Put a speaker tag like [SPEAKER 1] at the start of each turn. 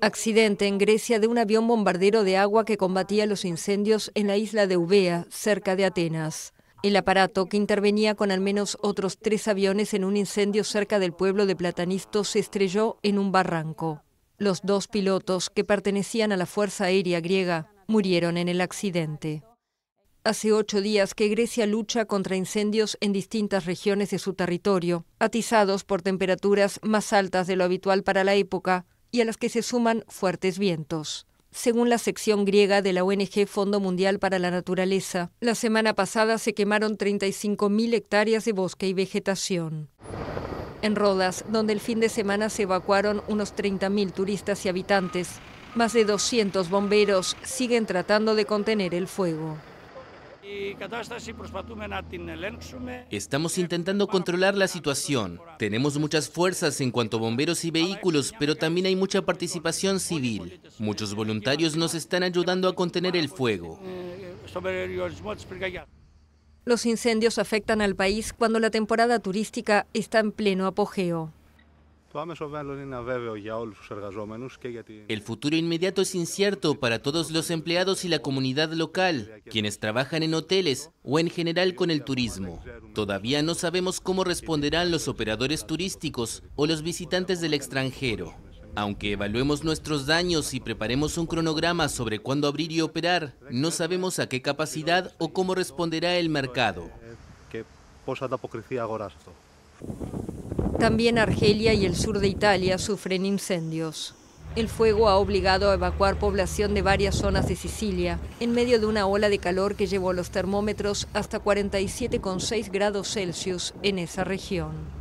[SPEAKER 1] Accidente en Grecia de un avión bombardero de agua que combatía los incendios en la isla de Ubea, cerca de Atenas. El aparato, que intervenía con al menos otros tres aviones en un incendio cerca del pueblo de Platanisto, se estrelló en un barranco. Los dos pilotos, que pertenecían a la Fuerza Aérea griega, murieron en el accidente. Hace ocho días que Grecia lucha contra incendios en distintas regiones de su territorio, atizados por temperaturas más altas de lo habitual para la época y a las que se suman fuertes vientos. Según la sección griega de la ONG Fondo Mundial para la Naturaleza, la semana pasada se quemaron 35.000 hectáreas de bosque y vegetación. En Rodas, donde el fin de semana se evacuaron unos 30.000 turistas y habitantes, más de 200 bomberos siguen tratando de contener el fuego.
[SPEAKER 2] Estamos intentando controlar la situación. Tenemos muchas fuerzas en cuanto a bomberos y vehículos, pero también hay mucha participación civil. Muchos voluntarios nos están ayudando a contener el fuego.
[SPEAKER 1] Los incendios afectan al país cuando la temporada turística está en pleno apogeo.
[SPEAKER 2] El futuro inmediato es incierto para todos los empleados y la comunidad local, quienes trabajan en hoteles o en general con el turismo. Todavía no sabemos cómo responderán los operadores turísticos o los visitantes del extranjero. Aunque evaluemos nuestros daños y preparemos un cronograma sobre cuándo abrir y operar, no sabemos a qué capacidad o cómo responderá el mercado.
[SPEAKER 1] También Argelia y el sur de Italia sufren incendios. El fuego ha obligado a evacuar población de varias zonas de Sicilia, en medio de una ola de calor que llevó los termómetros hasta 47,6 grados Celsius en esa región.